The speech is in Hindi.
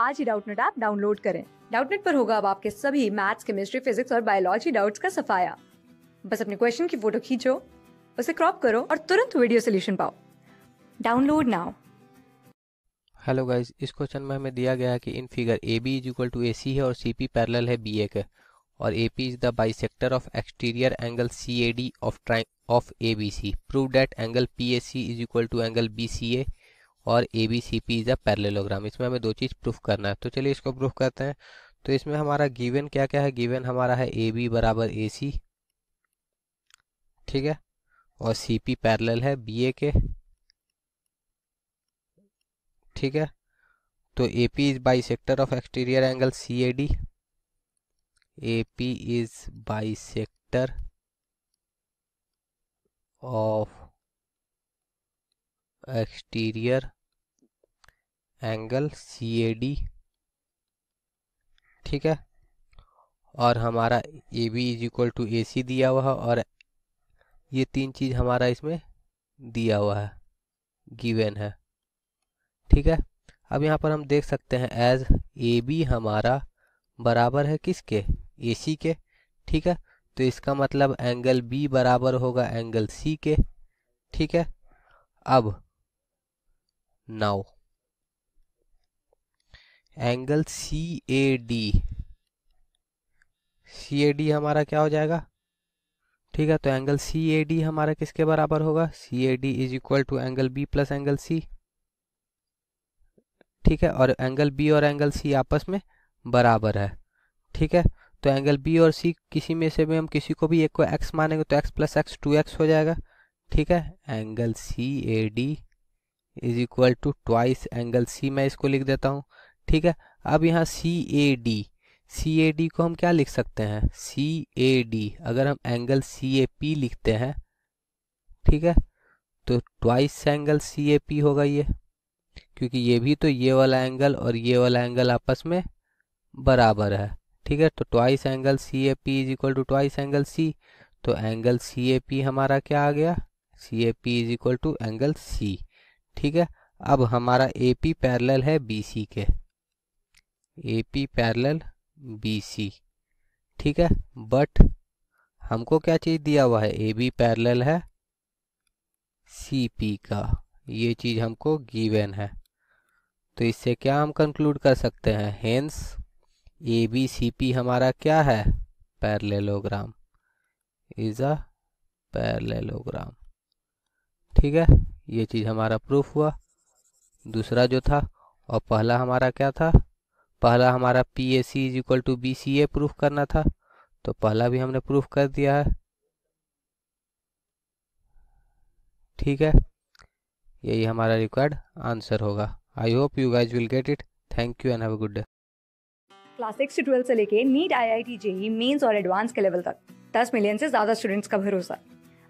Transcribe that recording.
आज ही डाउटनेट ऐप डाउनलोड करें डाउटनेट पर होगा अब आपके सभी मैथ्स केमिस्ट्री फिजिक्स और बायोलॉजी डाउट्स का सफाया बस अपने क्वेश्चन की फोटो खींचो उसे क्रॉप करो और तुरंत वीडियो सोल्यूशन पाओ डाउनलोड नाउ हेलो गाइस इस क्वेश्चन में हमें दिया गया है कि in figure A B is equal to A C है और सी पी पैरल है बी ए के और A P is the bisector of exterior angle C A D of ट्राइ of A B C prove that angle P A C is equal to angle B C A और ए B C P is a parallelogram इसमें हमें दो चीज़ प्रूफ करना है तो चलिए इसको प्रूफ करते हैं तो इसमें हमारा गिवन क्या क्या है गिवन हमारा है ए बी बराबर ए सी ठीक है और सी पी पैरल है बी ए के ठीक है तो A P is bisector of exterior angle C A D A P is bisector of exterior angle C A D ठीक है और हमारा A B is equal to A C दिया हुआ है और ये तीन चीज़ हमारा इसमें दिया हुआ है गिवेन है ठीक है अब यहाँ पर हम देख सकते हैं एज ए बी हमारा बराबर है किसके ए सी के ठीक है तो इसका मतलब एंगल बी बराबर होगा एंगल सी के ठीक है अब now angle C A D C A D हमारा क्या हो जाएगा ठीक है तो एंगल सी ए डी हमारा किसके बराबर होगा C A D is equal to angle B plus angle C ठीक है और एंगल बी और एंगल सी आपस में बराबर है ठीक है तो एंगल बी और सी किसी में से भी हम किसी को भी एक को एक्स मानेंगे तो X plus X two X हो जाएगा ठीक है angle C A D is equal to twice angle C मैं इसको लिख देता हूँ ठीक है अब यहाँ सी A D C A D को हम क्या लिख सकते हैं सी ए डी अगर हम एंगल सी ए पी लिखते हैं ठीक है तो twice angle C A P होगा ये क्योंकि ये भी तो ये वाला एंगल और ये वाला एंगल आपस में बराबर है ठीक है तो twice angle C A P is equal to twice angle C तो एंगल सी ए पी हमारा क्या आ गया C A P is equal to angle C ठीक है अब हमारा ए पी पैरल है बी सी के A P parallel B C ठीक है बट हमको क्या चीज़ दिया हुआ है ए बी पैरल है सी पी का ये चीज़ हमको गिवेन है तो इससे क्या हम कंक्लूड कर सकते हैं hence A B C P हमारा क्या है पैरलेलोग्राम इज़ अ पैरलेलोग्राम ठीक है ये चीज़ हमारा प्रूफ हुआ दूसरा जो था और पहला हमारा क्या था पहला हमारा P A C is equal to B C A proof करना था तो पहला भी हमने प्रूफ कर दिया है ठीक है यही हमारा रिक्वायर्ड आंसर होगा I hope you guys will get it thank you and have a good day class six से ट्वेल्थ से लेके NEET I I T JEE Mains और एडवांस के लेवल तक दस मिलियन से ज्यादा स्टूडेंट्स का भरोसा